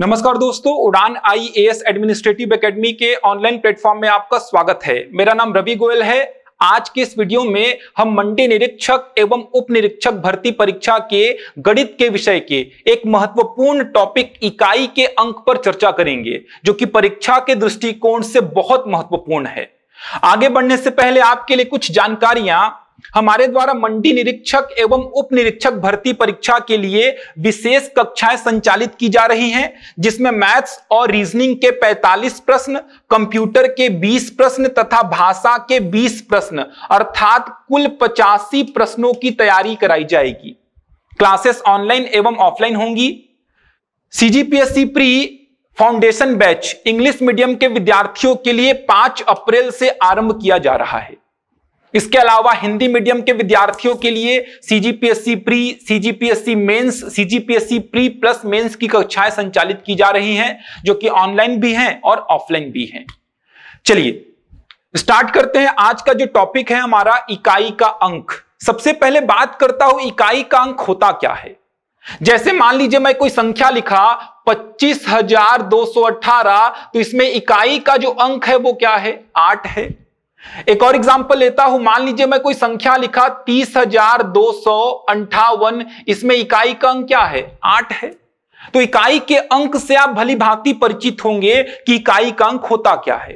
नमस्कार दोस्तों Udaan I administrative academy के ऑनलाइन प्लेटफॉर्म में आपका स्वागत है मेरा नाम रवि गोयल है आज के इस वीडियो में हम मंडी निरीक्षक एवं उप निरीक्षक भर्ती परीक्षा के गणित के विषय के एक महत्वपूर्ण टॉपिक इकाई के अंक पर चर्चा करेंगे जो कि परीक्षा के दृष्टिकोण से बहुत महत्वपूर्ण है आगे बढ़ने से पहले आपके लिए कुछ जानकारियां हमारे द्वारा मंडी निरीक्षक एवं उप निरीक्षक भर्ती परीक्षा के लिए विशेष कक्षाएं संचालित की जा रही हैं जिसमें मैथ्स और रीजनिंग के 45 प्रश्न कंप्यूटर के 20 प्रश्न तथा भाषा के 20 प्रश्न अर्थात कुल पचासी प्रश्नों की तैयारी कराई जाएगी क्लासेस ऑनलाइन एवं ऑफलाइन होंगी CGPSC pre foundation batch English medium के विद्यार्थियों के लिए पांच अप्रैल से आरंभ किया जा रहा है इसके अलावा हिंदी मीडियम के विद्यार्थियों के लिए CGPSC pre CGPSC mains CGPSC pre plus mains की कक्षाएं संचालित की जा रही हैं जो कि ऑनलाइन भी हैं और ऑफलाइन भी हैं चलिए स्टार्ट करते हैं आज का जो टॉपिक है हमारा इकाई का अंक सबसे पहले बात करता हूं इकाई का अंक होता क्या है जैसे मान लीजिए मैं कोई संख्या लिखा पच्चीस हजार दो सौ तो इसमें इकाई का जो अंक है वो क्या है आठ है एक और एग्जाम्पल लेता हूं मान लीजिए मैं कोई संख्या लिखा तीस हजार दो सौ अंठावन इसमें इकाई का अंक क्या है आठ है तो इकाई के अंक से आप भली भांति परिचित होंगे कि इकाई का अंक होता क्या है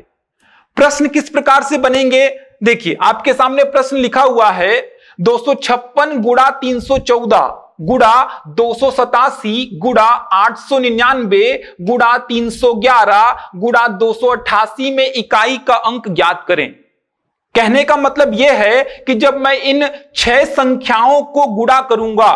प्रश्न किस प्रकार से बनेंगे देखिए आपके सामने प्रश्न लिखा हुआ है दो सौ छप्पन गुड़ा तीन सौ चौदह गुड़ा दो सौ सतासी गुड़ा आठ सौ निन्यानवे गुड़ा तीन सौ ग्यारह गुड़ा दो सौ अट्ठासी में इकाई का अंक ज्ञात करें कहने का मतलब यह है कि जब मैं इन छह संख्याओं को गुड़ा करूंगा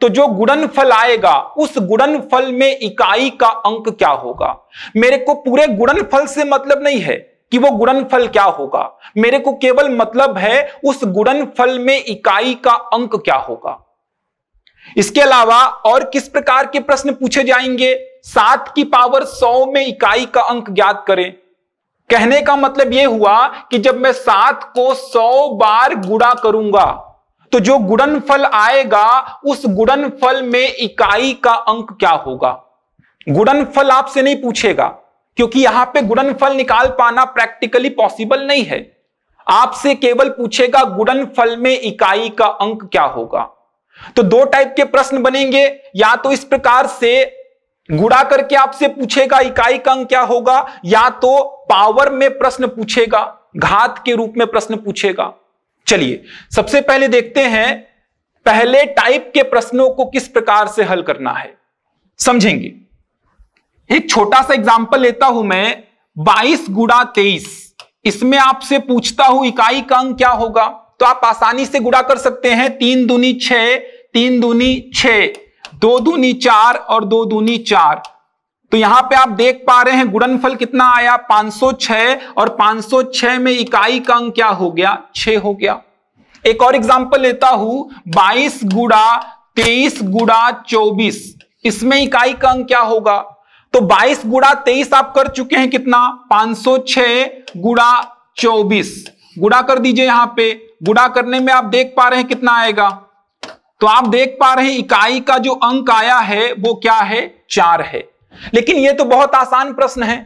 तो जो गुड़न फल आएगा उस गुड़न फल में इकाई का अंक क्या होगा मेरे को पूरे गुड़न फल से मतलब नहीं है कि वो गुड़न फल क्या होगा मेरे को केवल मतलब है उस गुड़न फल में इकाई का अंक क्या होगा इसके अलावा और किस प्रकार के प्रश्न पूछे जाएंगे सात की पावर सौ में इकाई का अंक ज्ञात करें कहने का मतलब यह हुआ कि जब मैं सात को सौ बार गुड़ा करूंगा तो जो गुड़न फल आएगा उस गुड़न फल में इकाई का अंक क्या होगा गुड़न फल आपसे नहीं पूछेगा क्योंकि यहां पे गुड़न फल निकाल पाना प्रैक्टिकली पॉसिबल नहीं है आपसे केवल पूछेगा गुड़न फल में इकाई का अंक क्या होगा तो दो टाइप के प्रश्न बनेंगे या तो इस प्रकार से गुड़ा करके आपसे पूछेगा इकाई का अंक क्या होगा या तो पावर में प्रश्न पूछेगा घात के रूप में प्रश्न पूछेगा चलिए सबसे पहले देखते हैं पहले टाइप के प्रश्नों को किस प्रकार से हल करना है समझेंगे एक छोटा सा एग्जाम्पल लेता हूं मैं बाईस गुड़ा तेईस इसमें आपसे पूछता हूं इकाई का अंक क्या होगा तो आप आसानी से गुड़ा कर सकते हैं तीन दूनी छ तीन दूनी छ दो दूनी चार और दो दूनी चार तो यहां पे आप देख पा रहे हैं गुणनफल कितना आया 506 और 506 में इकाई का अंक क्या हो गया 6 हो गया एक और एग्जांपल लेता हूं 22 गुड़ा तेईस गुड़ा चौबीस इसमें इकाई का अंक क्या होगा तो 22 गुड़ा तेईस आप कर चुके हैं कितना 506 गुड़ा चौबीस गुड़ा कर दीजिए यहां पे गुड़ा करने में आप देख पा रहे हैं कितना आएगा तो आप देख पा रहे हैं इकाई का जो अंक आया है वो क्या है चार है लेकिन यह तो बहुत आसान प्रश्न है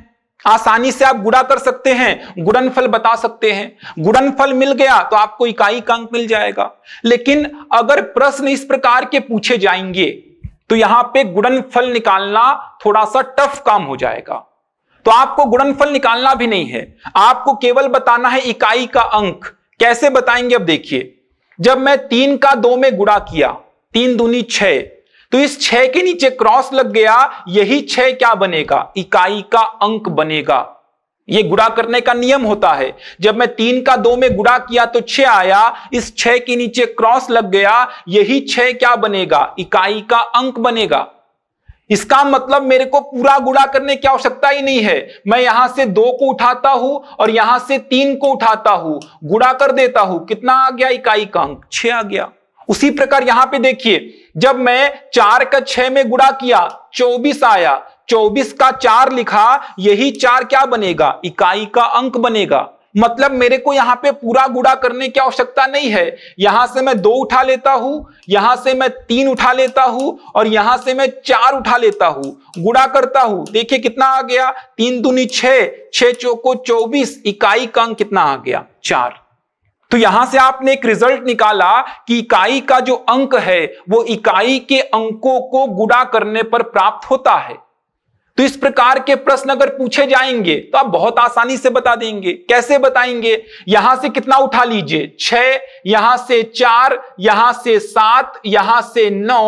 आसानी से आप गुड़ा कर सकते हैं गुणनफल बता सकते हैं गुणनफल मिल गया तो आपको इकाई का अंक मिल जाएगा लेकिन अगर प्रश्न इस प्रकार के पूछे जाएंगे तो यहां पे गुणनफल निकालना थोड़ा सा टफ काम हो जाएगा तो आपको गुणनफल निकालना भी नहीं है आपको केवल बताना है इकाई का अंक कैसे बताएंगे अब देखिए जब मैं तीन का दो में गुड़ा किया तीन दूनी छह तो इस छह के नीचे क्रॉस लग गया यही छह क्या बनेगा इकाई का अंक बनेगा ये गुड़ा करने का नियम होता है जब मैं तीन का दो में गुड़ा किया तो छह आया इस छह के नीचे क्रॉस लग गया यही छह क्या बनेगा इकाई का अंक बनेगा इसका मतलब मेरे को पूरा गुड़ा करने की आवश्यकता ही नहीं है मैं यहां से दो को उठाता हूं और यहां से तीन को उठाता हूं गुड़ा कर देता हूं कितना आ गया इकाई का अंक छह आ गया उसी प्रकार यहां पे देखिए जब मैं चार का छह में गुड़ा किया चौबीस आया चौबीस का चार लिखा यही चार क्या बनेगा इकाई का अंक बनेगा मतलब मेरे को यहाँ पे पूरा गुड़ा करने की आवश्यकता नहीं है यहां से मैं दो उठा लेता हूं यहां से मैं तीन उठा लेता हूं और यहां से मैं चार उठा लेता हूं गुड़ा करता हूं देखिए कितना आ गया तीन दूनी छ चौबीस इकाई का अंक कितना आ गया चार तो यहां से आपने एक रिजल्ट निकाला कि इकाई का जो अंक है वो इकाई के अंकों को गुड़ा करने पर प्राप्त होता है तो इस प्रकार के प्रश्न अगर पूछे जाएंगे तो आप बहुत आसानी से बता देंगे कैसे बताएंगे यहां से कितना उठा लीजिए छह यहां से चार यहां से सात यहां से नौ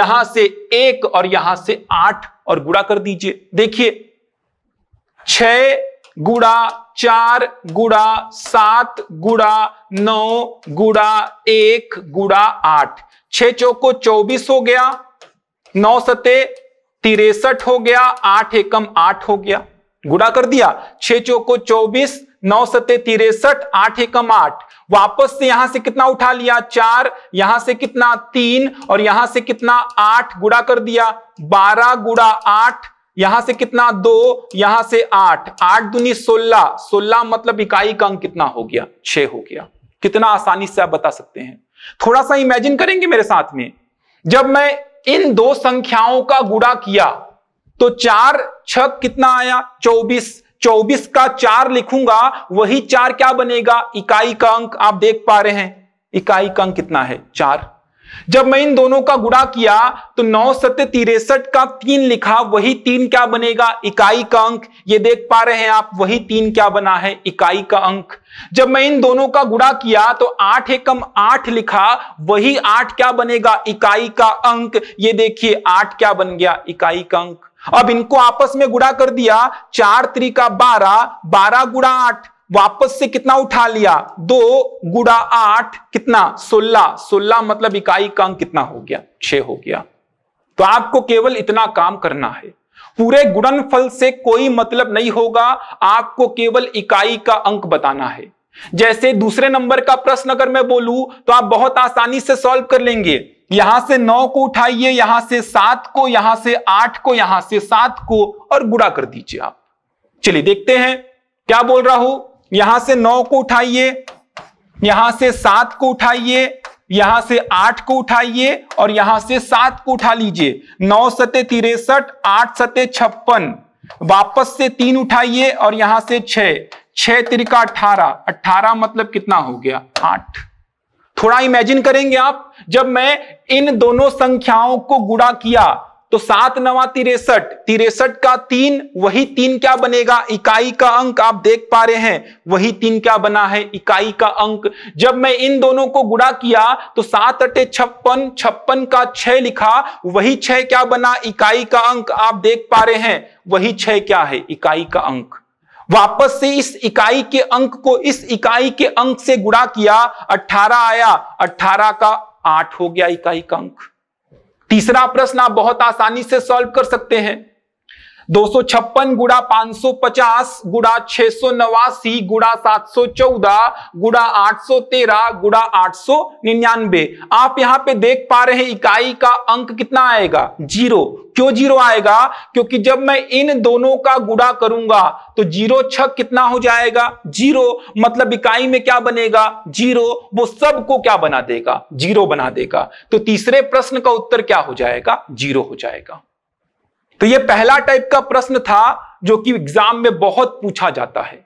यहां से एक और यहां से आठ और गुड़ा कर दीजिए देखिए छह गुड़ा चार गुड़ा सात गुड़ा नौ गुड़ा एक गुड़ा आठ छह चौको चौबीस हो गया नौ सते तिरसठ हो गया आठ एकम आठ हो गया गुड़ा कर दिया छे चौको चौबीस नौ सते तिरसठ आठ एकम आठ वापस से यहां से कितना उठा लिया चार यहां से कितना तीन और यहां से कितना आठ गुड़ा कर दिया बारह गुड़ा आठ यहां से कितना दो यहां से आठ आठ दुनी सोलह सोलह मतलब इकाई का अंक कितना हो गया छह हो गया कितना आसानी से आप बता सकते हैं थोड़ा सा इमेजिन करेंगे मेरे साथ में जब मैं इन दो संख्याओं का गुड़ा किया तो चार छ कितना आया चौबीस चौबीस का चार लिखूंगा वही चार क्या बनेगा इकाई का अंक आप देख पा रहे हैं इकाई का अंक कितना है चार जब मैं इन दोनों का गुड़ा किया तो नौ सत्य तिरसठ का तीन लिखा वही तीन क्या बनेगा इकाई का अंक ये देख पा रहे हैं आप वही तीन क्या बना है इकाई का अंक जब मैं इन दोनों का गुड़ा किया तो आठ एकम आठ लिखा वही आठ क्या बनेगा इकाई का अंक ये देखिए आठ क्या बन गया इकाई का अंक अब इनको आपस में गुड़ा कर दिया चार त्रिका बारह बारह गुड़ा आठ वापस से कितना उठा लिया दो गुड़ा आठ कितना सोलह सोलह मतलब इकाई का अंक कितना हो गया छह हो गया तो आपको केवल इतना काम करना है पूरे गुणनफल से कोई मतलब नहीं होगा आपको केवल इकाई का अंक बताना है जैसे दूसरे नंबर का प्रश्न अगर मैं बोलूं तो आप बहुत आसानी से सॉल्व कर लेंगे यहां से नौ को उठाइए यहां से सात को यहां से आठ को यहां से सात को और गुड़ा कर दीजिए आप चलिए देखते हैं क्या बोल रहा हूं यहां से नौ को उठाइए यहां से सात को उठाइए यहां से आठ को उठाइए और यहां से सात को उठा लीजिए नौ सते तिरसठ आठ सते छप्पन वापस से तीन उठाइए और यहां से छह छह तिरका अठारह अठारह मतलब कितना हो गया आठ थोड़ा इमेजिन करेंगे आप जब मैं इन दोनों संख्याओं को गुड़ा किया तो सात नवा तिरसठ तिरसठ का तीन वही तीन क्या बनेगा इकाई का अंक आप देख पा रहे हैं वही तीन क्या बना है इकाई का अंक जब मैं इन दोनों को गुड़ा किया तो सात अटे छप्पन छप्पन का छह लिखा वही छह क्या बना इकाई का अंक आप देख पा रहे हैं वही छह क्या है इकाई का अंक वापस से इस इकाई के अंक को इस इकाई के अंक से गुड़ा किया अट्ठारह आया अट्ठारह का आठ हो गया इकाई का अंक तीसरा प्रश्न आप बहुत आसानी से सॉल्व कर सकते हैं दो सौ छप्पन गुड़ा पांच सौ पचास गुड़ा छह सौ नवासी गुड़ा सात सौ चौदह गुड़ा आठ सौ तेरह गुड़ा आठ सौ निन्यानबे आप यहां पे देख पा रहे हैं इकाई का अंक कितना आएगा जीरो क्यों जीरो आएगा क्योंकि जब मैं इन दोनों का गुड़ा करूंगा तो जीरो छक कितना हो जाएगा जीरो मतलब इकाई में क्या बनेगा जीरो वो सबको क्या बना देगा जीरो बना देगा तो तीसरे प्रश्न का उत्तर क्या हो जाएगा जीरो हो जाएगा तो ये पहला टाइप का प्रश्न था जो कि एग्जाम में बहुत पूछा जाता है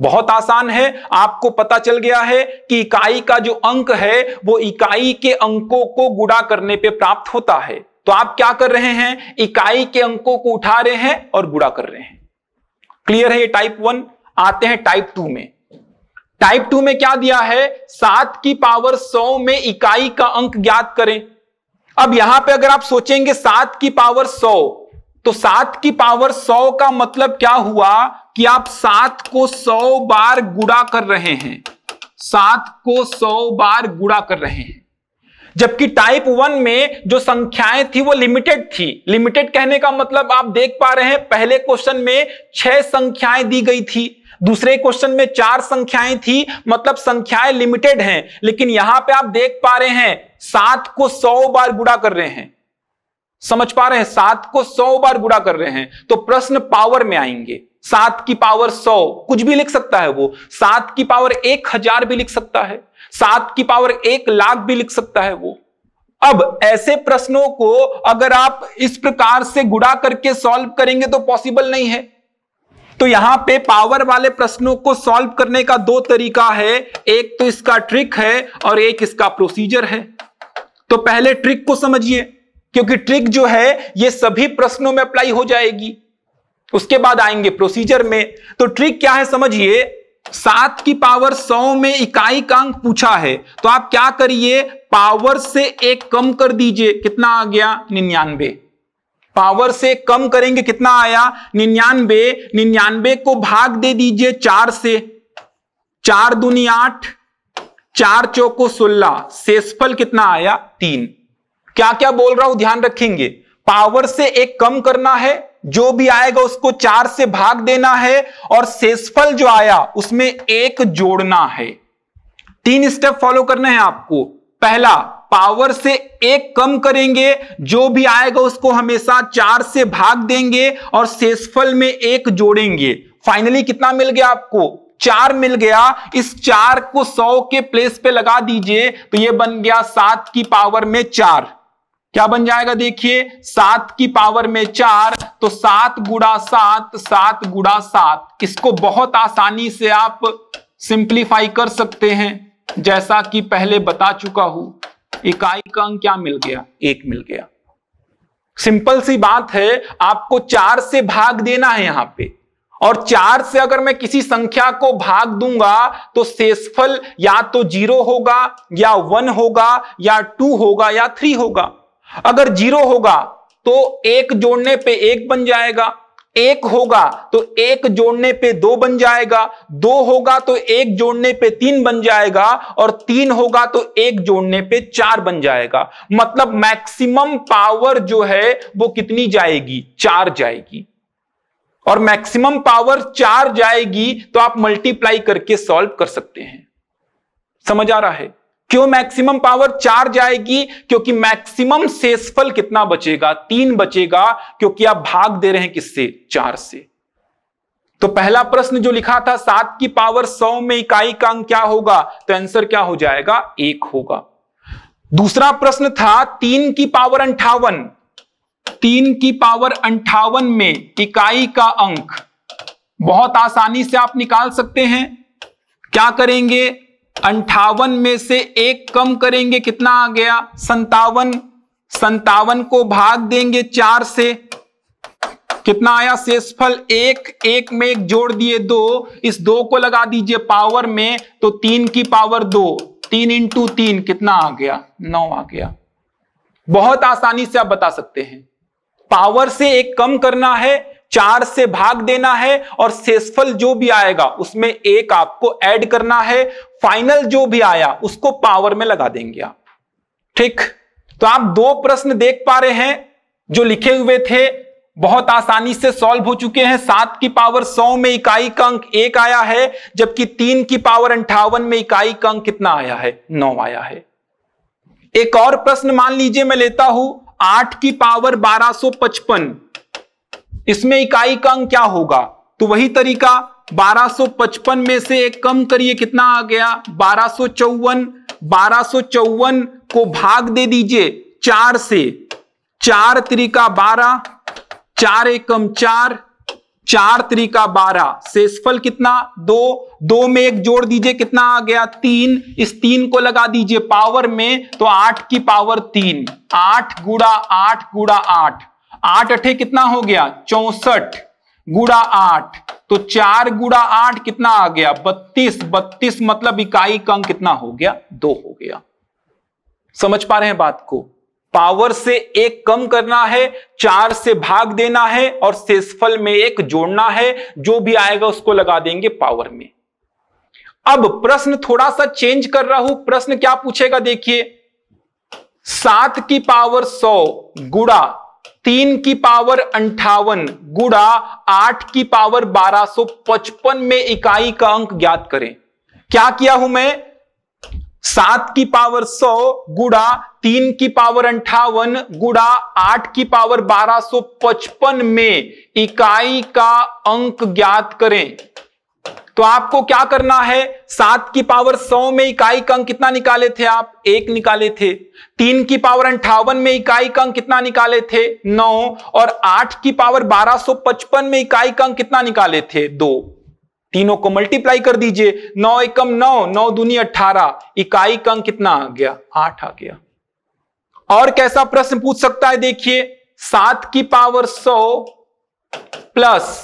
बहुत आसान है आपको पता चल गया है कि इकाई का जो अंक है वो इकाई के अंकों को गुड़ा करने पे प्राप्त होता है तो आप क्या कर रहे हैं इकाई के अंकों को उठा रहे हैं और गुड़ा कर रहे हैं क्लियर है ये टाइप वन आते हैं टाइप टू में टाइप टू में क्या दिया है सात की पावर सौ में इकाई का अंक ज्ञात करें अब यहां पे अगर आप सोचेंगे सात की पावर सौ तो सात की पावर सौ का मतलब क्या हुआ कि आप सात को सौ बार गुड़ा कर रहे हैं सात को सौ बार गुड़ा कर रहे हैं जबकि टाइप वन में जो संख्याएं थी वो लिमिटेड थी लिमिटेड कहने का मतलब आप देख पा रहे हैं पहले क्वेश्चन में छह संख्याएं दी गई थी दूसरे क्वेश्चन में चार संख्याएं थी मतलब संख्याएं लिमिटेड हैं लेकिन यहां पे आप देख पा रहे हैं सात को सौ बार गुड़ा कर रहे हैं समझ पा रहे हैं सात को सौ बार गुड़ा कर रहे हैं तो प्रश्न पावर में आएंगे सात की पावर सौ कुछ भी लिख सकता है वो सात की पावर एक हजार भी लिख सकता है सात की पावर एक लाख भी लिख सकता है वो अब ऐसे प्रश्नों को अगर आप इस प्रकार से गुड़ा करके सॉल्व करेंगे तो पॉसिबल नहीं है तो यहां पे पावर वाले प्रश्नों को सॉल्व करने का दो तरीका है एक तो इसका ट्रिक है और एक इसका प्रोसीजर है तो पहले ट्रिक को समझिए क्योंकि ट्रिक जो है ये सभी प्रश्नों में अप्लाई हो जाएगी उसके बाद आएंगे प्रोसीजर में तो ट्रिक क्या है समझिए सात की पावर सौ में इकाई का अंक पूछा है तो आप क्या करिए पावर से एक कम कर दीजिए कितना आ गया निन्यानवे पावर से कम करेंगे कितना आया निन्यानबे निन्यानबे को भाग दे दीजिए चार से चार दूनी आठ चार चौको सोलह सेसफल कितना आया तीन क्या क्या बोल रहा हूं ध्यान रखेंगे पावर से एक कम करना है जो भी आएगा उसको चार से भाग देना है और सेसफल जो आया उसमें एक जोड़ना है तीन स्टेप फॉलो करने हैं आपको पहला पावर से एक कम करेंगे जो भी आएगा उसको हमेशा चार से भाग देंगे और शेषफल में एक जोड़ेंगे फाइनली कितना मिल गया आपको चार मिल गया इस चार को सौ के प्लेस पे लगा दीजिए तो ये बन गया सात की पावर में चार क्या बन जाएगा देखिए सात की पावर में चार तो सात गुड़ा सात सात गुड़ा सात इसको बहुत आसानी से आप सिंप्लीफाई कर सकते हैं जैसा कि पहले बता चुका हूं इकाई का अंक क्या मिल गया एक मिल गया सिंपल सी बात है आपको चार से भाग देना है यहां पे और चार से अगर मैं किसी संख्या को भाग दूंगा तो शेषफल या तो जीरो होगा या वन होगा या टू होगा या थ्री होगा अगर जीरो होगा तो एक जोड़ने पे एक बन जाएगा एक होगा तो एक जोड़ने पे दो बन जाएगा दो होगा तो एक जोड़ने पे तीन बन जाएगा और तीन होगा तो एक जोड़ने पे चार बन जाएगा मतलब मैक्सिमम पावर जो है वो कितनी जाएगी चार जाएगी और मैक्सिमम पावर चार जाएगी तो आप मल्टीप्लाई करके सॉल्व कर सकते हैं समझ आ रहा है क्यों मैक्सिमम पावर चार जाएगी क्योंकि मैक्सिमम सेसफल कितना बचेगा तीन बचेगा क्योंकि आप भाग दे रहे हैं किससे चार से तो पहला प्रश्न जो लिखा था सात की पावर सौ में इकाई का अंक क्या होगा तो आंसर क्या हो जाएगा एक होगा दूसरा प्रश्न था तीन की पावर अंठावन तीन की पावर अंठावन में इकाई का अंक बहुत आसानी से आप निकाल सकते हैं क्या करेंगे अंठावन में से एक कम करेंगे कितना आ गया संतावन संतावन को भाग देंगे चार से कितना आया शेषफल एक एक में एक जोड़ दिए दो इस दो को लगा दीजिए पावर में तो तीन की पावर दो तीन इंटू तीन कितना आ गया नौ आ गया बहुत आसानी से आप बता सकते हैं पावर से एक कम करना है चार से भाग देना है और शेषफल जो भी आएगा उसमें एक आपको ऐड करना है फाइनल जो भी आया उसको पावर में लगा देंगे आप ठीक तो आप दो प्रश्न देख पा रहे हैं जो लिखे हुए थे बहुत आसानी से सॉल्व हो चुके हैं सात की पावर सौ में इकाई का अंक एक आया है जबकि तीन की पावर अंठावन में इकाई का अंक कितना आया है नौ आया है एक और प्रश्न मान लीजिए मैं लेता हूं आठ की पावर बारह सो पचपन इसमें इकाई का अंक क्या होगा तो वही तरीका 1255 में से एक कम करिए कितना आ गया बारह सो चौवन बारह सो चौवन को भाग दे दीजिए चार से चार त्रिका बारह चार एकम चार चार त्रिका बारह शेषफल कितना दो दो में एक जोड़ दीजिए कितना आ गया तीन इस तीन को लगा दीजिए पावर में तो आठ की पावर तीन आठ गुड़ा आठ गुड़ा आठ आठ अठे कितना हो गया चौसठ गुड़ा आठ तो चार गुड़ा आठ कितना आ गया बत्तीस बत्तीस मतलब इकाई अंक कितना हो गया दो हो गया समझ पा रहे हैं बात को पावर से एक कम करना है चार से भाग देना है और शेषफल में एक जोड़ना है जो भी आएगा उसको लगा देंगे पावर में अब प्रश्न थोड़ा सा चेंज कर रहा हूं प्रश्न क्या पूछेगा देखिए सात की पावर सौ गुड़ा तीन की पावर अंठावन गुड़ा आठ की पावर 1255 में इकाई का अंक ज्ञात करें क्या किया हूं मैं सात की पावर सौ गुड़ा तीन की पावर अंठावन गुड़ा आठ की पावर 1255 में इकाई का अंक ज्ञात करें तो आपको क्या करना है सात की पावर सौ में इकाई का अंक कितना निकाले थे आप एक निकाले थे तीन की पावर अंठावन में इकाई का अंक कितना निकाले थे नौ और आठ की पावर बारह सौ पचपन में इकाई का अंक कितना निकाले थे दो तीनों को मल्टीप्लाई कर दीजिए नौ एकम नौ नौ दूनी अठारह इकाई का अंक कितना आ गया आठ आ गया और कैसा प्रश्न पूछ सकता है देखिए सात की पावर सौ प्लस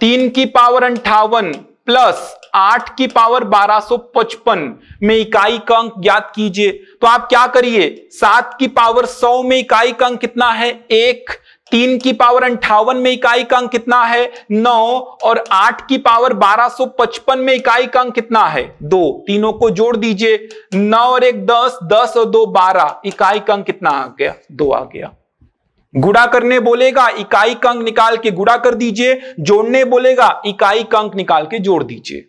तीन की पावर अंठावन प्लस आठ की पावर 1255 में इकाई का अंक ज्ञात कीजिए तो आप क्या करिए सात की पावर 100 में इकाई का अंक कितना है एक तीन की पावर अंठावन में इकाई का अंक कितना है नौ और आठ की पावर 1255 में इकाई का अंक कितना है दो तीनों को जोड़ दीजिए नौ और एक दस दस और दो बारह इकाई का अंक कितना आ गया दो आ गया गुड़ा करने बोलेगा इकाई का अंक निकाल के गुड़ा कर दीजिए जोड़ने बोलेगा इकाई का अंक निकाल के जोड़ दीजिए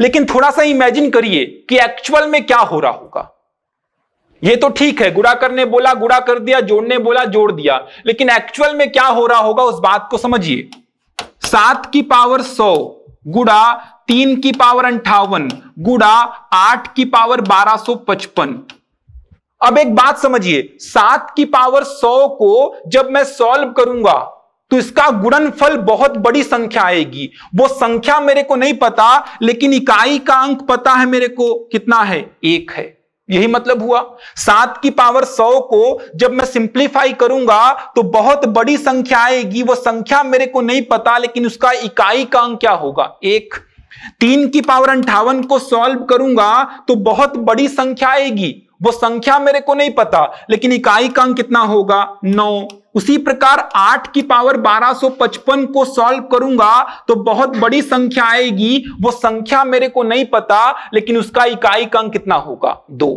लेकिन थोड़ा सा इमेजिन करिए कि एक्चुअल में क्या हो रहा होगा ये तो ठीक है गुड़ा करने बोला गुड़ा कर दिया जोड़ने बोला जोड़ दिया लेकिन एक्चुअल में क्या हो रहा होगा उस बात को समझिए सात की पावर सौ गुड़ा तीन की पावर अंठावन गुड़ा आठ की पावर बारह सौ पचपन अब एक बात समझिए सात की पावर सौ को जब मैं सॉल्व करूंगा तो इसका गुणनफल बहुत बड़ी संख्या आएगी वो संख्या मेरे को नहीं पता लेकिन इकाई का अंक पता है मेरे को कितना है एक है यही मतलब हुआ सात की पावर सौ को जब मैं सिंप्लीफाई करूंगा तो बहुत बड़ी संख्या आएगी वो संख्या मेरे को नहीं पता लेकिन उसका इकाई का अंक क्या होगा एक तीन की पावर अंठावन को सॉल्व करूंगा तो बहुत बड़ी संख्या आएगी वो संख्या मेरे को नहीं पता लेकिन इकाई का अंक कितना होगा नौ उसी प्रकार आठ की पावर 1255 को सॉल्व करूंगा तो बहुत बड़ी संख्या आएगी वो संख्या मेरे को नहीं पता लेकिन उसका इकाई का अंक कितना होगा दो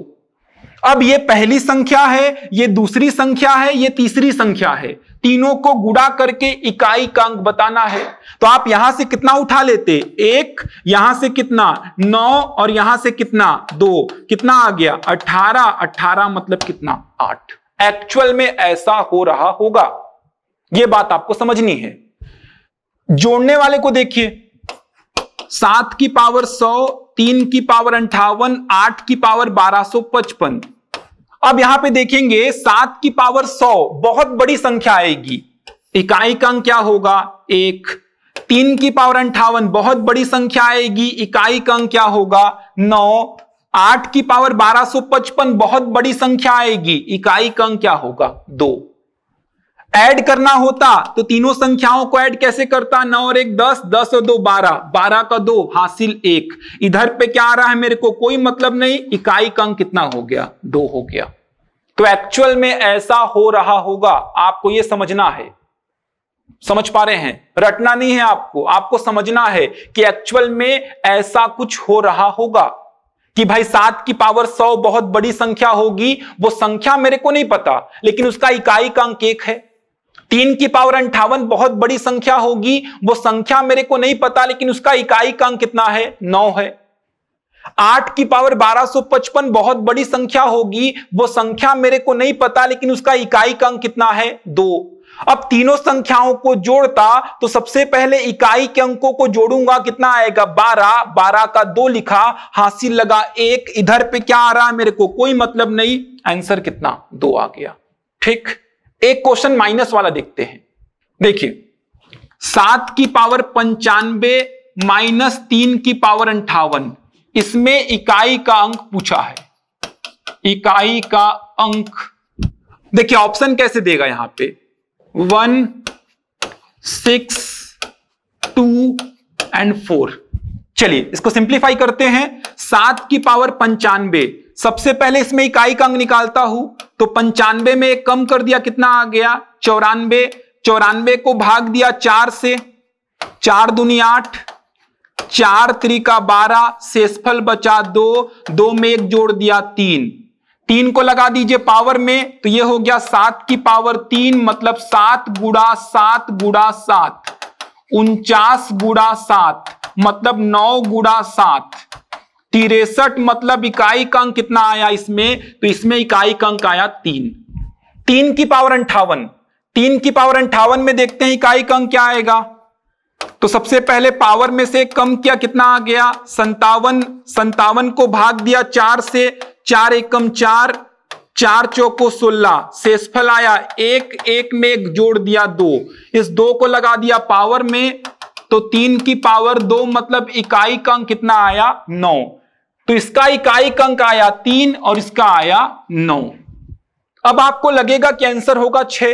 अब ये पहली संख्या है ये दूसरी संख्या है ये तीसरी संख्या है तीनों को गुड़ा करके इकाई का अंक बताना है तो आप यहां से कितना उठा लेते एक यहां से कितना नौ और यहां से कितना दो कितना आ गया अठारह अठारह मतलब कितना आठ एक्चुअल में ऐसा हो रहा होगा यह बात आपको समझनी है जोड़ने वाले को देखिए सात की पावर सौ तीन की पावर अंठावन आठ की पावर बारह सौ पचपन अब यहां पे देखेंगे सात की पावर सौ बहुत बड़ी संख्या आएगी इकाई का अंक क्या होगा एक तीन की पावर अंठावन बहुत बड़ी संख्या आएगी इकाई का अंक क्या होगा नौ आठ की पावर बारह सौ पचपन बहुत बड़ी संख्या आएगी इकाई का अंक क्या होगा दो ऐड करना होता तो तीनों संख्याओं को ऐड कैसे करता नौ और एक दस दस और दो बारह बारह का दो हासिल एक इधर पे क्या आ रहा है मेरे को कोई मतलब नहीं इकाई का अंक कितना हो गया दो हो गया तो एक्चुअल में ऐसा हो रहा होगा आपको यह समझना है समझ पा रहे हैं रटना नहीं है आपको आपको समझना है कि एक्चुअल में ऐसा कुछ हो रहा होगा कि भाई सात की पावर सौ बहुत बड़ी संख्या होगी वो संख्या मेरे को नहीं पता लेकिन उसका इकाई का अंक एक है तीन की पावर अंठावन बहुत बड़ी संख्या होगी वो संख्या मेरे को नहीं पता लेकिन उसका इकाई का अंक कितना है नौ है आठ की पावर 1255 बहुत बड़ी संख्या होगी वो संख्या मेरे को नहीं पता लेकिन उसका इकाई का अंक कितना है दो अब तीनों संख्याओं को जोड़ता तो सबसे पहले इकाई के अंकों को जोड़ूंगा कितना आएगा बारह बारह का दो लिखा हासिल लगा एक इधर पे क्या आ रहा है मेरे को कोई मतलब नहीं आंसर कितना दो आ गया ठीक एक क्वेश्चन माइनस वाला देखते हैं देखिए सात की पावर पंचानबे माइनस तीन की पावर अंठावन इसमें इकाई का अंक पूछा है इकाई का अंक देखिए ऑप्शन कैसे देगा यहां पे one six two and four चलिए इसको सिंप्लीफाई करते हैं सात की पावर पंचानवे सबसे पहले इसमें इकाई का अंग निकालता हूं तो पंचानवे में एक कम कर दिया कितना आ गया चौरानवे चौरानवे को भाग दिया चार से चार दुनिया आठ चार त्रिका बारह शेषफल बचा दो दो में एक जोड़ दिया तीन तीन को लगा दीजिए पावर में तो ये हो गया सात की पावर तीन मतलब सात गुड़ा सात गुड़ा सात उनचास गुड़ा सात मतलब नौ गुड़ा सात तिरसठ मतलब इकाई का अंक कितना आया इसमें तो इसमें इकाई का अंक आया तीन तीन की पावर अंठावन तीन की पावर अंठावन में देखते हैं इकाई का अंक क्या आएगा तो सबसे पहले पावर में से कम किया कितना आ गया संतावन संतावन को भाग दिया चार से चार एकम चार चार चौको सोलह शेषफल आया एक एक में एक जोड़ दिया दो इस दो को लगा दिया पावर में तो तीन की पावर दो मतलब इकाई का अंक कितना आया नौ तो इसका इकाई का अंक आया तीन और इसका आया नौ अब आपको लगेगा कि आंसर होगा छ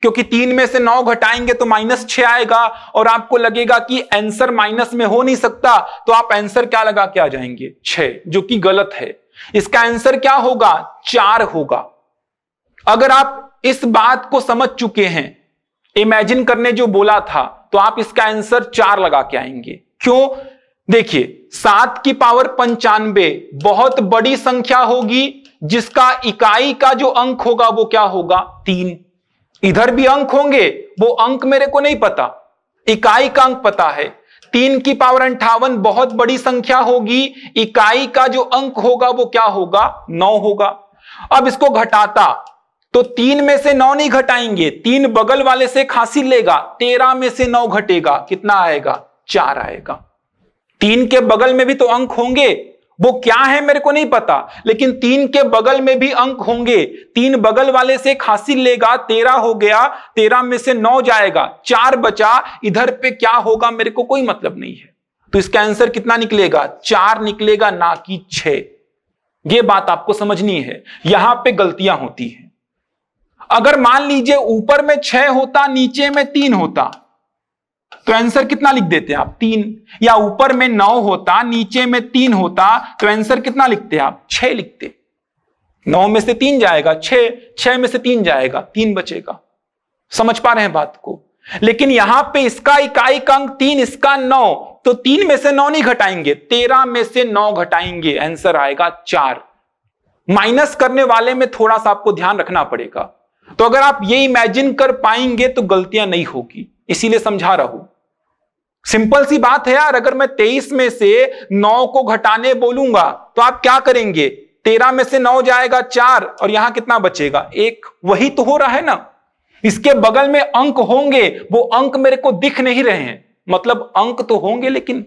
क्योंकि तीन में से नौ घटाएंगे तो माइनस छ आएगा और आपको लगेगा कि आंसर माइनस में हो नहीं सकता तो आप आंसर क्या लगा के आ जाएंगे छ जो कि गलत है इसका आंसर क्या होगा चार होगा अगर आप इस बात को समझ चुके हैं इमेजिन करने जो बोला था तो आप इसका आंसर चार लगा के आएंगे क्यों देखिए सात की पावर पंचानबे बहुत बड़ी संख्या होगी जिसका इकाई का जो अंक होगा वो क्या होगा तीन इधर भी अंक होंगे वो अंक मेरे को नहीं पता इकाई का अंक पता है तीन की पावर अंठावन बहुत बड़ी संख्या होगी इकाई का जो अंक होगा वो क्या होगा नौ होगा अब इसको घटाता तो तीन में से नौ नहीं घटाएंगे तीन बगल वाले से खासी लेगा तेरह में से नौ घटेगा कितना आएगा चार आएगा तीन के बगल में भी तो अंक होंगे वो क्या है मेरे को नहीं पता लेकिन तीन के बगल में भी अंक होंगे तीन बगल वाले से खांसी लेगा तेरह हो गया तेरह में से नौ जाएगा चार बचा इधर पे क्या होगा मेरे को कोई मतलब नहीं है तो इसका आंसर कितना निकलेगा चार निकलेगा ना कि छ ये बात आपको समझनी है यहां पे गलतियां होती हैं अगर मान लीजिए ऊपर में छह होता नीचे में तीन होता तो आंसर कितना लिख देते आप तीन या ऊपर में नौ होता नीचे में तीन होता तो आंसर कितना लिखते आप छह लिखते नौ में से तीन जाएगा छह छह में से तीन जाएगा तीन बचेगा समझ पा रहे हैं बात को लेकिन यहां पे इसका इकाई का अंक तीन इसका नौ तो तीन में से नौ नहीं घटाएंगे तेरह में से नौ घटाएंगे आंसर आएगा चार माइनस करने वाले में थोड़ा सा आपको ध्यान रखना पड़ेगा तो अगर आप ये इमेजिन कर पाएंगे तो गलतियां नहीं होगी इसीलिए समझा रहा हूं सिंपल सी बात है यार अगर मैं तेईस में से नौ को घटाने बोलूंगा तो आप क्या करेंगे तेरह में से नौ जाएगा चार और यहां कितना बचेगा एक वही तो हो रहा है ना इसके बगल में अंक होंगे वो अंक मेरे को दिख नहीं रहे हैं मतलब अंक तो होंगे लेकिन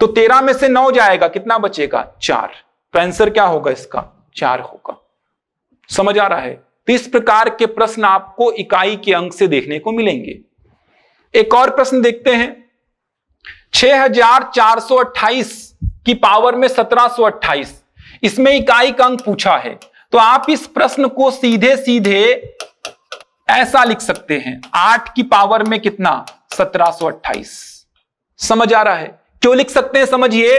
तो तेरह में से नौ जाएगा कितना बचेगा चार तो आंसर क्या होगा इसका चार होगा समझ आ रहा है तो इस प्रकार के प्रश्न आपको इकाई के अंक से देखने को मिलेंगे एक और प्रश्न देखते हैं 6428 की पावर में 1728 इसमें इकाई का अंक पूछा है तो आप इस प्रश्न को सीधे सीधे ऐसा लिख सकते हैं आठ की पावर में कितना 1728 समझ आ रहा है क्यों लिख सकते हैं समझिए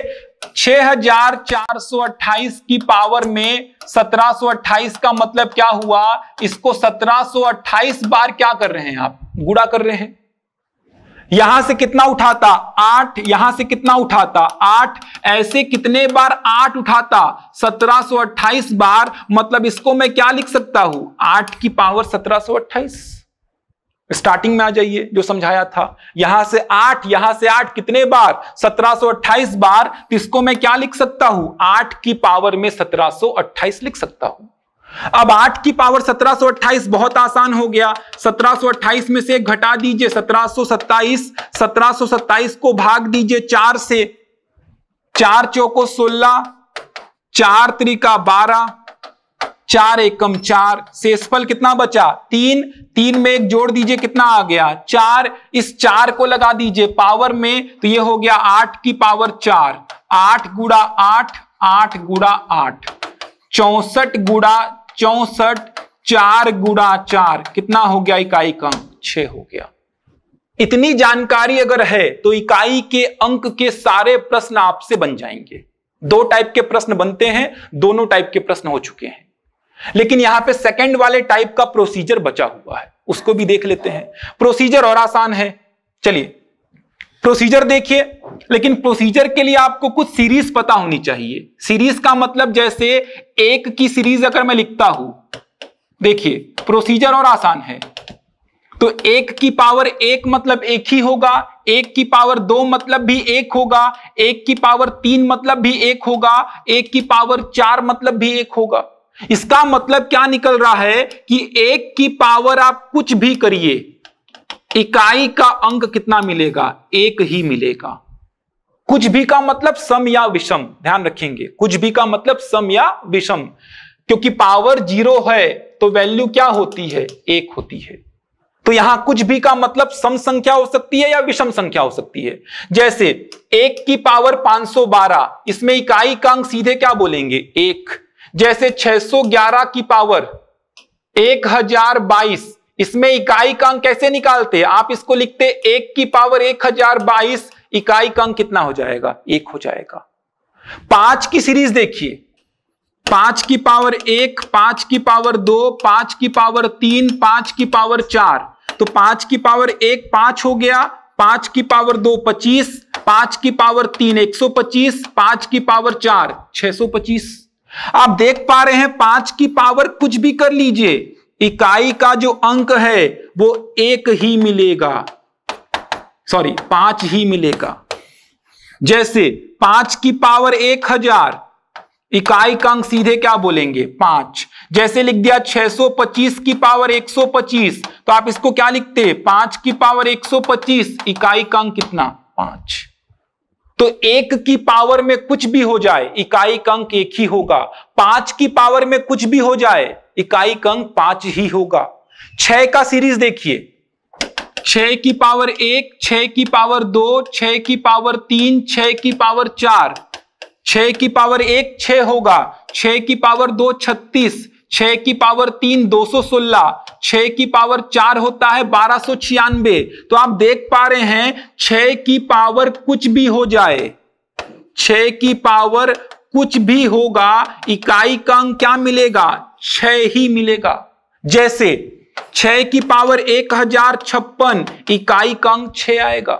6428 की पावर में 1728 का मतलब क्या हुआ इसको 1728 बार क्या कर रहे हैं आप गुड़ा कर रहे हैं यहां से कितना उठाता आठ यहां से कितना उठाता आठ ऐसे कितने बार आठ उठाता 1728 बार मतलब इसको मैं क्या लिख सकता हूं आठ की पावर 1728 स्टार्टिंग में आ जाइए जो समझाया था यहां से आठ यहां से आठ कितने बार 1728 बार तो इसको मैं क्या लिख सकता हूं आठ की पावर में 1728 लिख सकता हूं अब आठ की पावर 1728 बहुत आसान हो गया 1728 में से घटा दीजिए 1727 1727 को भाग दीजिए चार से चार चौको सोलह चार त्रिका बारह चार एकम चार शेषफल कितना बचा तीन तीन में एक जोड़ दीजिए कितना आ गया चार इस चार को लगा दीजिए पावर में तो ये हो गया आठ की पावर चार आठ गुड़ा आठ आठ गुड़ा आठ चौसठ गुड़ा चौसठ चार गुड़ा चार कितना हो गया इकाई का छ हो गया इतनी जानकारी अगर है तो इकाई के अंक के सारे प्रश्न आपसे बन जाएंगे दो टाइप के प्रश्न बनते हैं दोनों टाइप के प्रश्न हो चुके हैं लेकिन यहां पे सेकंड वाले टाइप का प्रोसीजर बचा हुआ है उसको भी देख लेते हैं प्रोसीजर और आसान है चलिए प्रोसीजर देखिए लेकिन प्रोसीजर के लिए आपको कुछ सीरीज पता होनी चाहिए सीरीज का मतलब जैसे एक की सीरीज अगर मैं लिखता हूं देखिए प्रोसीजर और आसान है तो एक की पावर एक मतलब एक ही होगा एक की पावर दो मतलब भी एक होगा एक की पावर तीन मतलब भी एक होगा एक की पावर चार मतलब भी एक होगा इसका मतलब क्या निकल रहा है कि एक की पावर आप कुछ भी करिए इकाई का अंक कितना मिलेगा एक ही मिलेगा कुछ भी का मतलब सम या विषम ध्यान रखेंगे कुछ भी का मतलब सम या विषम क्योंकि पावर जीरो है तो वैल्यू क्या होती है एक होती है तो यहां कुछ भी का मतलब सम संख्या हो सकती है या विषम संख्या हो सकती है जैसे एक की पावर 512 इसमें इकाई का अंक सीधे क्या बोलेंगे एक जैसे 611 की पावर 1022 इसमें इकाई का अंक कैसे निकालते हैं आप इसको लिखते एक की पावर 1022 इकाई का अंक कितना हो जाएगा एक हो जाएगा पांच की सीरीज देखिए पांच की पावर एक पांच की पावर दो पांच की पावर तीन पांच की पावर चार तो पांच की पावर एक पांच हो गया पांच की पावर दो पच्चीस पांच की पावर तीन एक सौ पच्चीस पांच की पावर चार छह सौ पच्चीस आप देख पा रहे हैं पांच की पावर कुछ भी कर लीजिए इकाई का जो अंक है वो एक ही मिलेगा सॉरी पांच ही मिलेगा जैसे पांच की पावर एक हजार इकाई का अंक सीधे क्या बोलेंगे पांच जैसे लिख दिया 625 की पावर 125 तो आप इसको क्या लिखते हैं पांच की पावर 125 इकाई का अंक कितना पांच तो एक की पावर में कुछ भी हो जाए इकाई अंक एक ही होगा पांच की पावर में कुछ भी हो जाए इकाई अंक पांच ही होगा छह का सीरीज देखिए छह की पावर एक छह की पावर दो छह की पावर तीन छह की पावर चार छह की पावर एक छह होगा छह की पावर दो छत्तीस छह की पावर तीन दो सौ सोलह छह की पावर चार होता है बारह सो छियानबे तो आप देख पा रहे हैं छह की पावर कुछ भी हो जाए छह की पावर कुछ भी होगा इकाई का अंक क्या मिलेगा छ ही मिलेगा जैसे छह की पावर एक हजार छप्पन इकाई का अंक छ आएगा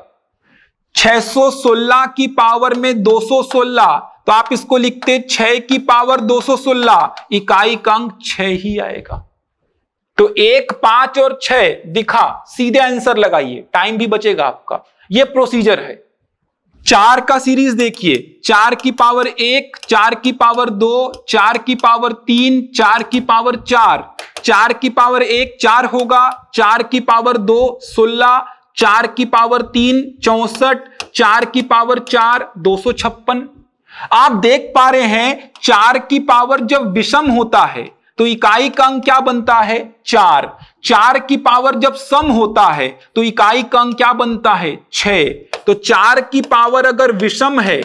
छह सौ सोलह की पावर में दो सौ सोलह तो आप इसको लिखते छह की पावर 216 इकाई का अंक छह ही आएगा तो एक पांच और छह दिखा सीधे आंसर लगाइए टाइम भी बचेगा आपका यह प्रोसीजर है चार का सीरीज देखिए चार की पावर एक चार की पावर दो चार की पावर तीन चार की पावर चार चार की पावर एक चार होगा चार की पावर दो सोलह चार की पावर तीन चौसठ चार की पावर चार दो सौ छप्पन आप देख पा रहे हैं चार की पावर जब विषम होता है तो इकाई का अंक क्या बनता है चार चार की पावर जब सम होता है तो इकाई का अंक क्या बनता है छ तो चार की पावर अगर विषम है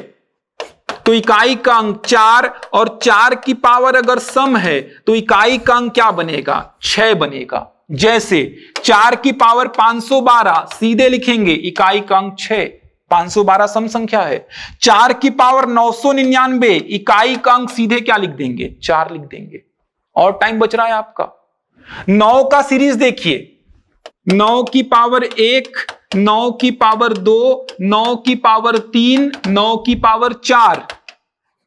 तो इकाई का अंक चार और चार की पावर अगर सम है तो इकाई का अंक क्या बनेगा छह बनेगा जैसे चार की पावर 512 सीधे लिखेंगे इकाई का अंक छह 512 सम संख्या है चार की पावर 999 इकाई का अंक सीधे क्या लिख देंगे चार लिख देंगे और टाइम बच रहा है आपका नौ का सीरीज देखिए नौ की पावर एक नौ की पावर दो नौ की पावर तीन नौ की पावर चार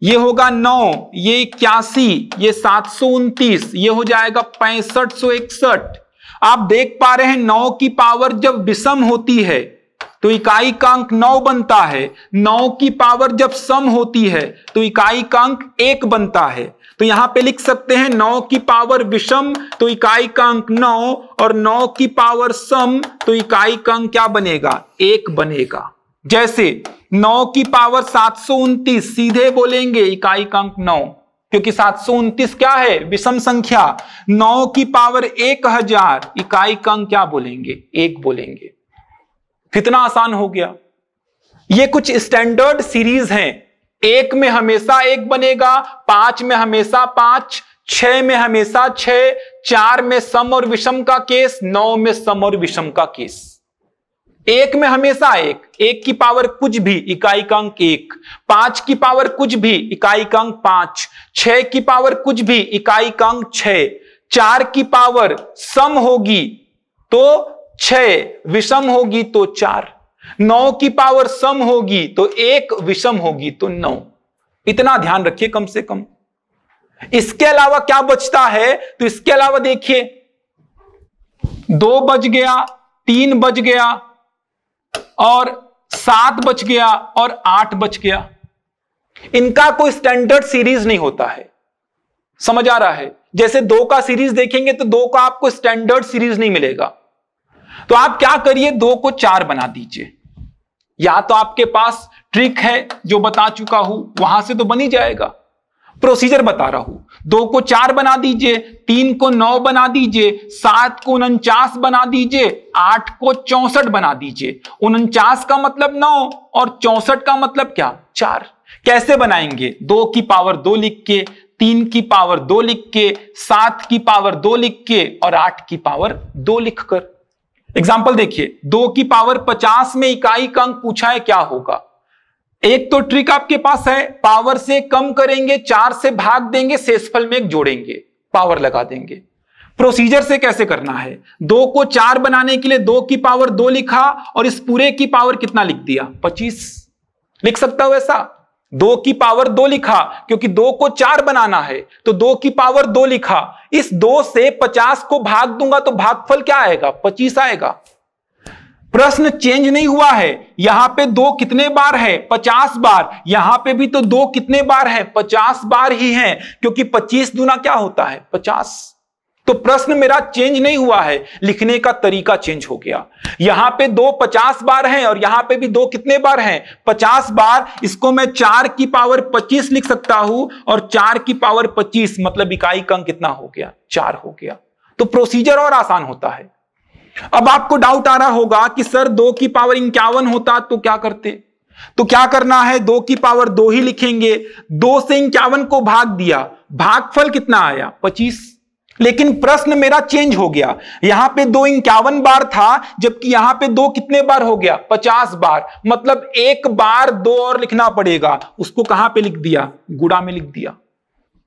ये होगा नौ ये इक्यासी ये सात सौ उनतीस ये हो जाएगा पैंसठ सौ इकसठ आप देख पा रहे हैं नौ की पावर जब विषम होती है तो इकाई का अंक नौ बनता है नौ की पावर जब सम होती है तो इकाई का अंक एक बनता है तो यहां पे लिख सकते हैं नौ की पावर विषम तो इकाई का अंक नौ और नौ की पावर सम तो इकाई का अंक क्या बनेगा एक बनेगा जैसे नौ की पावर सात सौ उनतीस सीधे बोलेंगे इकाई का अंक नौ क्योंकि सात सौ उनतीस क्या है विषम संख्या नौ की पावर एक हजार इकाई का अंक क्या बोलेंगे एक बोलेंगे कितना आसान हो गया ये कुछ स्टैंडर्ड सीरीज हैं एक में हमेशा एक बनेगा पांच में हमेशा पांच छह में हमेशा छह चार में सम और विषम का केस नौ में सम और विषम का केस एक में हमेशा एक एक की पावर कुछ भी इकाई का अंक एक पांच की पावर कुछ भी इकाई का अंक पांच छह की पावर कुछ भी इकाई का अंक छह चार की पावर सम होगी तो छ विषम होगी तो चार नौ की पावर सम होगी तो एक विषम होगी तो नौ इतना ध्यान रखिए कम से कम इसके अलावा क्या बचता है तो इसके अलावा देखिए दो बज गया तीन बज गया और सात बच गया और आठ बच गया इनका कोई स्टैंडर्ड सीरीज नहीं होता है समझ आ रहा है जैसे दो का सीरीज देखेंगे तो दो का आपको स्टैंडर्ड सीरीज नहीं मिलेगा तो आप क्या करिए दो को चार बना दीजिए या तो आपके पास ट्रिक है जो बता चुका हूं वहां से तो बनी जाएगा प्रोसीजर बता रहा हूं दो को चार बना दीजिए तीन को नौ बना दीजिए सात को उनचास बना दीजिए आठ को चौसठ बना दीजिए उनचास का मतलब नौ और चौसठ का मतलब क्या चार कैसे बनाएंगे दो की पावर दो लिख के तीन की पावर दो लिख के सात की पावर दो लिख के और आठ की पावर दो लिखकर एग्जाम्पल देखिए दो की पावर पचास में इकाई का अंक पूछा है क्या होगा एक तो ट्रिक आपके पास है पावर से कम करेंगे चार से भाग देंगे सेसफल में एक जोड़ेंगे पावर लगा देंगे प्रोसीजर से कैसे करना है दो को चार बनाने के लिए दो की पावर दो लिखा और इस पूरे की पावर कितना लिख दिया पच्चीस लिख सकता हूं ऐसा दो की पावर दो लिखा क्योंकि दो को चार बनाना है तो दो की पावर दो लिखा इस दो से पचास को भाग दूंगा तो भागफल क्या आएगा पच्चीस आएगा प्रश्न चेंज नहीं हुआ है यहां पे दो कितने बार है पचास बार यहां पे भी तो दो कितने बार है पचास बार ही है क्योंकि पच्चीस दुना क्या होता है पचास तो प्रश्न मेरा चेंज नहीं हुआ है लिखने का तरीका चेंज हो गया यहां पे दो पचास बार हैं और यहां पे भी दो कितने बार हैं पचास बार इसको मैं चार की पावर पच्चीस लिख सकता हूं और चार की पावर पच्चीस मतलब इकाई का अंक कितना हो गया चार हो गया तो प्रोसीजर और आसान होता है अब आपको डाउट आ रहा होगा कि सर दो की पावर इंक्यावन होता तो क्या करते तो क्या करना है दो की पावर दो ही लिखेंगे दो से इंक्यावन को भाग दिया भागफल कितना आया पच्चीस लेकिन प्रश्न मेरा चेंज हो गया यहां पे दो इक्यावन बार था जबकि यहां पे दो कितने बार हो गया पचास बार मतलब एक बार दो और लिखना पड़ेगा उसको कहां पे लिख दिया गुड़ा में लिख दिया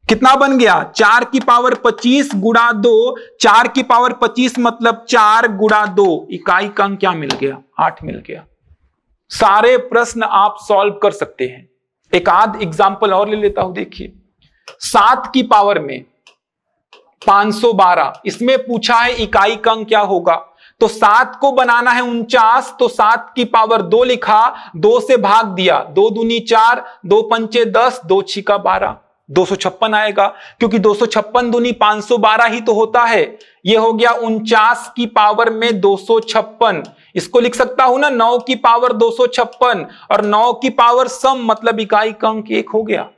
कितना बन गया चार की पावर पच्चीस गुड़ा दो चार की पावर पच्चीस मतलब चार गुड़ा दो इकाई का अंक क्या मिल गया आठ मिल गया सारे प्रश्न आप सॉल्व कर सकते हैं एक आध एग्जाम्पल और ले लेता हूं देखिए सात की पावर में 512 इसमें पूछा है इकाई अंक क्या होगा तो सात को बनाना है उनचास तो सात की पावर दो लिखा दो से भाग दिया दो दूनी चार दो पंचे दस दो छिका बारह दो सौ छप्पन आएगा क्योंकि दो सौ छप्पन दूनी पांच सौ बारह ही तो होता है ये हो गया उनचास की पावर में दो सौ छप्पन इसको लिख सकता हूं ना नौ की पावर दो सौ छप्पन और नौ की पावर सम मतलब इकाई अंक एक हो गया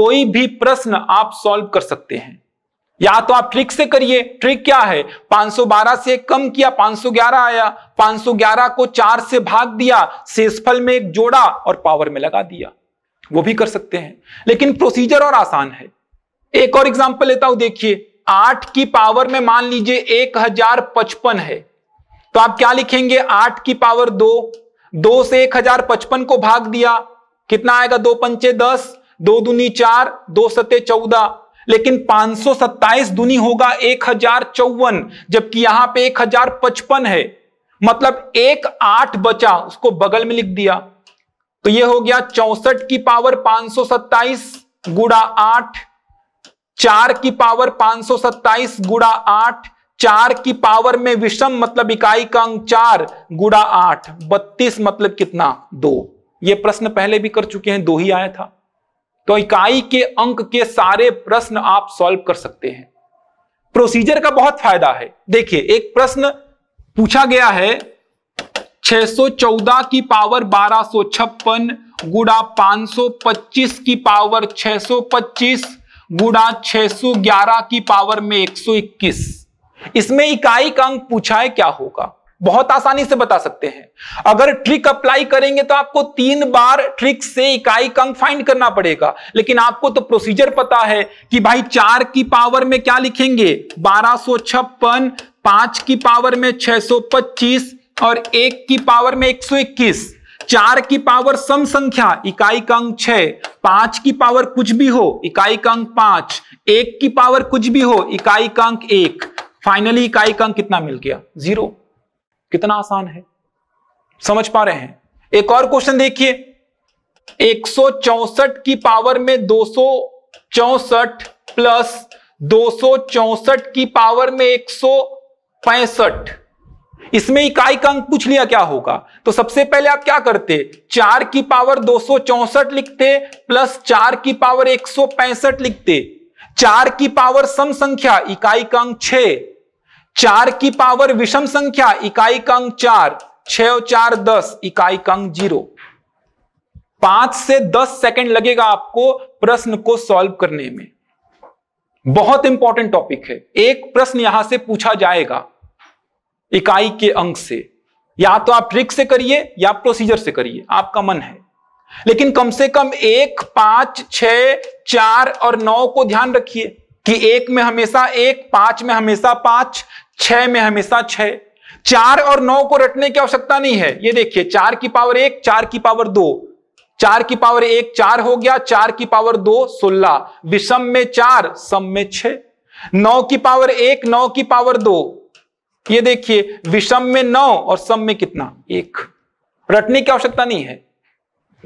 कोई भी प्रश्न आप सॉल्व कर सकते हैं या तो आप ट्रिक से करिए ट्रिक क्या है 512 से कम किया 511 आया 511 को चार से भाग दिया शेषफल में एक जोड़ा और पावर में लगा दिया वो भी कर सकते हैं लेकिन प्रोसीजर और आसान है एक और एग्जाम्पल लेता हूं देखिए आठ की पावर में मान लीजिए एक हजार पचपन है तो आप क्या लिखेंगे आठ की पावर दो दो से एक हजार पचपन को भाग दिया कितना आएगा दो पंचे दस दो दूनी चार दो सते चौदह लेकिन पांच दूनी होगा एक हजार चौवन जबकि यहां पे एक हजार पचपन है मतलब एक आठ बचा उसको बगल में लिख दिया तो ये हो गया चौसठ की पावर पांच सौ सत्ताईस गुड़ा आठ चार की पावर पांच सौ सत्ताईस गुड़ा आठ चार की पावर में विषम मतलब इकाई का अंक चार गुड़ा आठ बत्तीस मतलब कितना दो ये प्रश्न पहले भी कर चुके हैं दो ही आया था तो इकाई के अंक के सारे प्रश्न आप सॉल्व कर सकते हैं प्रोसीजर का बहुत फायदा है देखिए एक प्रश्न पूछा गया है 614 की पावर बारह सो छप्पन गुड़ा पांच की पावर 625 गुड़ा छह की पावर में 121 इसमें इकाई का अंक पूछा है क्या होगा बहुत आसानी से बता सकते हैं अगर ट्रिक अप्लाई करेंगे तो आपको तीन बार ट्रिक से इकाई का फाइंड करना पड़ेगा लेकिन आपको तो प्रोसीजर पता है कि भाई चार की पावर में क्या लिखेंगे बारह सो छप्पन पांच की पावर में छह सौ पच्चीस और एक की पावर में एक सौ इक्कीस चार की पावर सम संख्या इकाई का अंक पांच की पावर कुछ भी हो इकाई का अंक पांच एक की पावर कुछ भी हो इकाई का अंक एक फाइनली इकाई का अंक कितना मिल गया जीरो कितना आसान है समझ पा रहे हैं एक और क्वेश्चन देखिए एक की पावर में दो प्लस दो की पावर में एक इसमें इकाई का अंक पूछ लिया क्या होगा तो सबसे पहले आप क्या करते चार की पावर दो लिखते प्लस चार की पावर एक लिखते चार की पावर सम संख्या इकाई का अंक छह चार की पावर विषम संख्या इकाई का अंक चार छ चार दस इकाई का अंक जीरो पांच से दस सेकंड लगेगा आपको प्रश्न को सॉल्व करने में बहुत इंपॉर्टेंट टॉपिक है एक प्रश्न यहां से पूछा जाएगा इकाई के अंक से या तो आप ट्रिक से करिए या प्रोसीजर से करिए आपका मन है लेकिन कम से कम एक पांच छ चार और नौ को ध्यान रखिए कि एक में हमेशा एक पांच में हमेशा पांच छह में हमेशा छह चार और नौ को रटने की आवश्यकता नहीं है ये देखिए चार की पावर एक चार की पावर दो चार की पावर एक चार हो गया चार की पावर दो सोलह विषम में चार सम में छ नौ की पावर एक नौ की पावर दो ये देखिए विषम में नौ और सम में कितना एक रटने की आवश्यकता नहीं है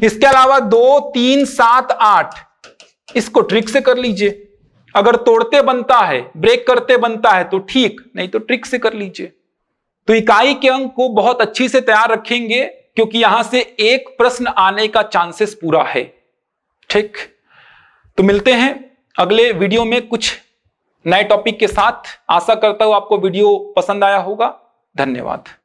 इसके अलावा दो तीन सात आठ इसको ट्रिक से कर लीजिए अगर तोड़ते बनता है ब्रेक करते बनता है तो ठीक नहीं तो ट्रिक से कर लीजिए तो इकाई के अंक को बहुत अच्छी से तैयार रखेंगे क्योंकि यहां से एक प्रश्न आने का चांसेस पूरा है ठीक तो मिलते हैं अगले वीडियो में कुछ नए टॉपिक के साथ आशा करता हूं आपको वीडियो पसंद आया होगा धन्यवाद